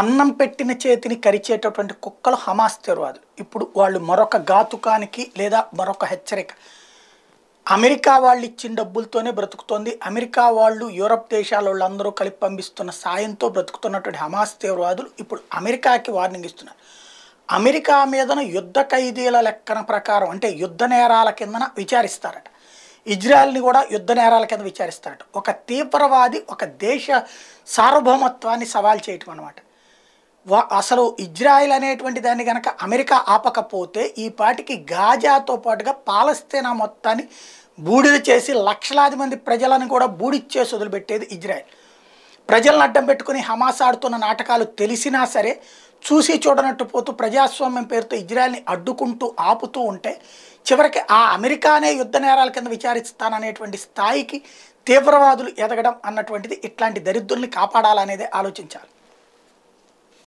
అన్నం పెట్టిన చేతిని కరిచేటటువంటి కుక్కలు హమాస్ తెరవాదులు ఇప్పుడు వాళ్ళు మరొక ఘాతుకానికి లేదా మరొక హెచ్చరిక అమెరికా వాళ్ళు ఇచ్చిన డబ్బులతోనే బ్రతుకుతోంది అమెరికా వాళ్ళు యూరప్ దేశాల వాళ్ళందరూ కలిపి పంపిస్తున్న సాయంతో బ్రతుకుతున్నటువంటి హమాస్ తీవ్రవాదులు ఇప్పుడు అమెరికాకి వార్నింగ్ ఇస్తున్నారు అమెరికా మీదన యుద్ధ ఖైదీల లెక్కన ప్రకారం అంటే యుద్ధ నేరాల కిందన విచారిస్తారట ఇజ్రాయల్ని కూడా యుద్ధ నేరాల కింద విచారిస్తారట ఒక తీవ్రవాది ఒక దేశ సార్వభౌమత్వాన్ని సవాల్ చేయటం అనమాట అసలు ఇజ్రాయెల్ అనేటువంటి దాన్ని కనుక అమెరికా ఆపకపోతే ఈ పాటికి గాజాతో పాటుగా పాలస్తీనా మొత్తాన్ని బూడిద చేసి లక్షలాది మంది ప్రజలను కూడా బూడిచ్చేసి వదిలిపెట్టేది ఇజ్రాయెల్ ప్రజలను అడ్డం పెట్టుకుని హమాస్ ఆడుతున్న నాటకాలు తెలిసినా సరే చూసి చూడనట్టు పోతూ ప్రజాస్వామ్యం పేరుతో ఇజ్రాయెల్ని అడ్డుకుంటూ ఆపుతూ ఉంటే చివరికి ఆ అమెరికానే యుద్ధ నేరాల కింద విచారిస్తాననేటువంటి స్థాయికి తీవ్రవాదులు ఎదగడం అన్నటువంటిది ఇట్లాంటి దరిద్రుల్ని కాపాడాలనేదే ఆలోచించాలి